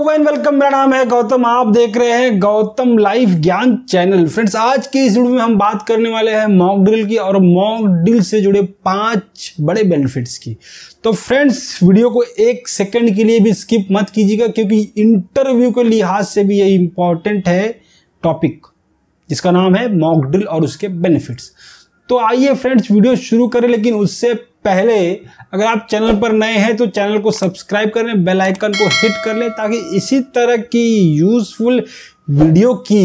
welcome तो मेरा नाम है गौतम आप देख रहे हैं Gautam life Gyan channel friends आज के इस वीडियो में हम बात करने वाले हैं मॉक ड्रिल की और मॉक ड्रिल से जुड़े पांच बड़े बेनिफिट्स की तो फ्रेंड्स वीडियो को एक सेकंड के लिए भी स्किप मत कीजिएगा क्योंकि इंटरव्यू के लिहाज से भी ये इंपॉर्टेंट है टॉपिक जिसका नाम है मॉक ड्रिल और उसके बेनिफिट्स तो आइए फ्रेंड्स वीडियो शुरू करें लेकिन उससे पहले अगर आप चैनल पर नए हैं तो चैनल को सब्सक्राइब कर लें बेल आइकन को हिट कर लें ताकि इसी तरह की यूज़फुल वीडियो की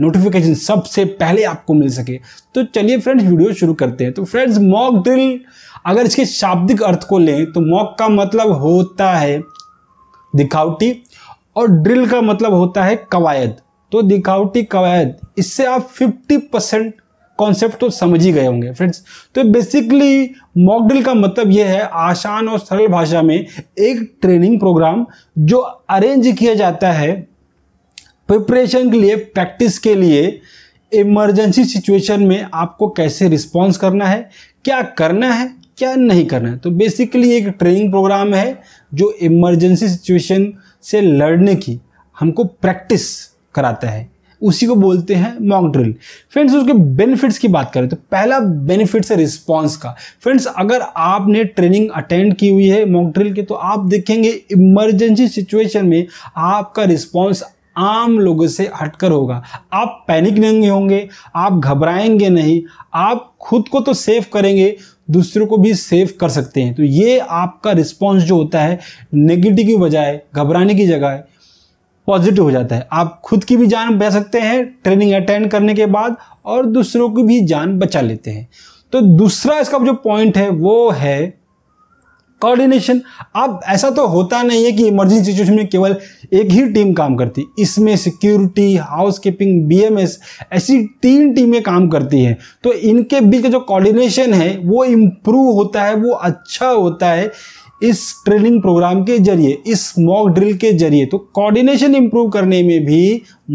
नोटिफिकेशन सबसे पहले आपको मिल सके तो चलिए फ्रेंड्स वीडियो शुरू करते हैं तो फ्रेंड्स मॉक ड्रिल अगर इसके शाब्दिक अर्थ को लें तो मॉक का मतलब होता है दिखावटी और ड्रिल का मतलब होता है कवायद तो दिखावटी कवायद इससे आप 50 परसेंट कॉन्सेप्ट तो समझ ही गए होंगे फ्रेंड्स तो बेसिकली मॉकड्रिल का मतलब यह है आसान और सरल भाषा में एक ट्रेनिंग प्रोग्राम जो अरेंज किया जाता है प्रिपरेशन के लिए प्रैक्टिस के लिए इमरजेंसी सिचुएशन में आपको कैसे रिस्पॉन्स करना है क्या करना है क्या नहीं करना है तो बेसिकली एक ट्रेनिंग प्रोग्राम है जो इमरजेंसी सिचुएशन से लड़ने की हमको प्रैक्टिस कराता है उसी को बोलते हैं मॉक ड्रिल फ्रेंड्स उसके बेनिफिट्स की बात करें तो पहला बेनिफिट है रिस्पॉन्स का फ्रेंड्स अगर आपने ट्रेनिंग अटेंड की हुई है मॉक ड्रिल की तो आप देखेंगे इमरजेंसी सिचुएशन में आपका रिस्पॉन्स आम लोगों से हटकर होगा आप पैनिक नहीं होंगे आप घबराएंगे नहीं आप खुद को तो सेफ करेंगे दूसरों को भी सेफ कर सकते हैं तो ये आपका रिस्पॉन्स जो होता है नेगेटिव की बजाय घबराने की जगह पॉजिटिव हो जाता है आप खुद की भी जान बचा सकते हैं ट्रेनिंग अटेंड करने के बाद और दूसरों की भी जान बचा लेते हैं तो दूसरा इसका जो पॉइंट है वो है कोऑर्डिनेशन अब ऐसा तो होता नहीं है कि इमरजेंसी सिचुएशन में केवल एक ही टीम काम करती इसमें सिक्योरिटी हाउस कीपिंग बी ऐसी तीन टीमें काम करती हैं तो इनके बीच का जो कोऑर्डिनेशन है वो इम्प्रूव होता है वो अच्छा होता है इस ट्रेनिंग प्रोग्राम के जरिए इस मॉक ड्रिल के जरिए तो कोऑर्डिनेशन इंप्रूव करने में भी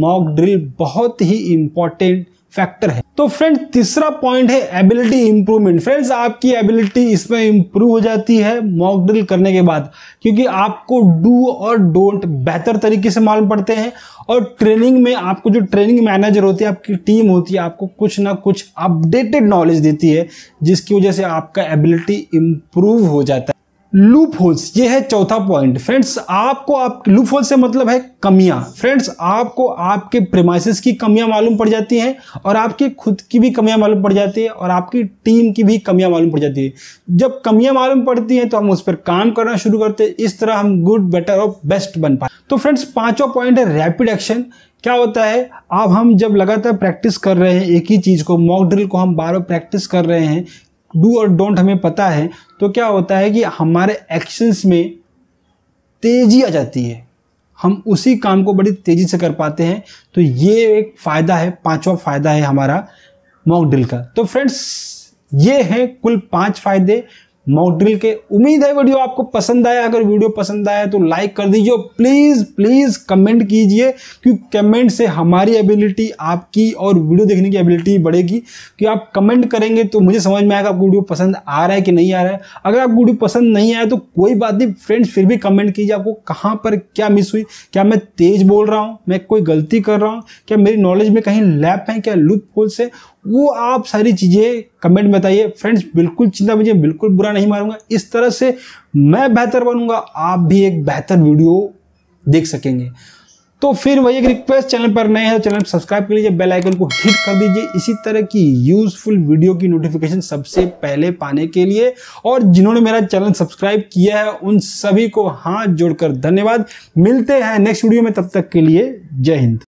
मॉक ड्रिल बहुत ही इंपॉर्टेंट फैक्टर है तो फ्रेंड्स तीसरा पॉइंट है एबिलिटी इंप्रूवमेंट फ्रेंड्स आपकी एबिलिटी इसमें इंप्रूव हो जाती है मॉक ड्रिल करने के बाद क्योंकि आपको डू और डोंट बेहतर तरीके से मालूम पड़ते हैं और ट्रेनिंग में आपको जो ट्रेनिंग मैनेजर होती है आपकी टीम होती है आपको कुछ ना कुछ अपडेटेड नॉलेज देती है जिसकी वजह से आपका एबिलिटी इंप्रूव हो जाता है लूप होल्स ये है चौथा पॉइंट फ्रेंड्स आपको आप लूप होल्स से मतलब है कमियां फ्रेंड्स आपको आपके प्रेमाइसिस की कमियां मालूम पड़ जाती हैं और आपके खुद की भी कमियां मालूम पड़ जाती है और आपकी टीम की भी कमियां मालूम पड़ जाती है जब कमियां मालूम पड़ती हैं तो हम उस पर काम करना शुरू करते हैं इस तरह हम गुड बेटर और बेस्ट बन पाए तो फ्रेंड्स पांचवा पॉइंट है रैपिड एक्शन क्या होता है अब हम जब लगातार प्रैक्टिस कर रहे हैं एक ही चीज़ को मॉक ड्रिल को हम बार बार प्रैक्टिस कर रहे हैं डू और डोंट हमें पता है तो क्या होता है कि हमारे एक्शंस में तेज़ी आ जाती है हम उसी काम को बड़ी तेज़ी से कर पाते हैं तो ये एक फ़ायदा है पांचवा फ़ायदा है हमारा मॉक ड्रिल का तो फ्रेंड्स ये है कुल पांच फ़ायदे मॉक ड्रिल के उम्मीद है वीडियो आपको पसंद आया अगर वीडियो पसंद आया तो लाइक कर दीजिए प्लीज़ प्लीज़ कमेंट कीजिए क्योंकि कमेंट से हमारी एबिलिटी आपकी और वीडियो देखने की एबिलिटी बढ़ेगी कि आप कमेंट करेंगे तो मुझे समझ में आएगा आपको वीडियो पसंद आ रहा है कि नहीं आ रहा है अगर आपको वीडियो पसंद नहीं आया तो कोई बात नहीं फ्रेंड्स फिर भी कमेंट कीजिए आपको कहाँ पर क्या मिस हुई क्या मैं तेज़ बोल रहा हूँ मैं कोई गलती कर रहा हूँ क्या मेरी नॉलेज में कहीं लैप है क्या लूप होल्स है वो आप सारी चीज़ें कमेंट में बताइए फ्रेंड्स बिल्कुल चिंता मुझे बिल्कुल बुरा नहीं मारूंगा इस तरह से मैं बेहतर बनूंगा आप भी एक बेहतर वीडियो देख सकेंगे तो फिर वही एक रिक्वेस्ट चैनल पर नए हैं तो चैनल सब्सक्राइब कर लीजिए बेल आइकन को हिट कर दीजिए इसी तरह की यूजफुल वीडियो की नोटिफिकेशन सबसे पहले पाने के लिए और जिन्होंने मेरा चैनल सब्सक्राइब किया है उन सभी को हाथ जोड़कर धन्यवाद मिलते हैं नेक्स्ट वीडियो में तब तक के लिए जय हिंद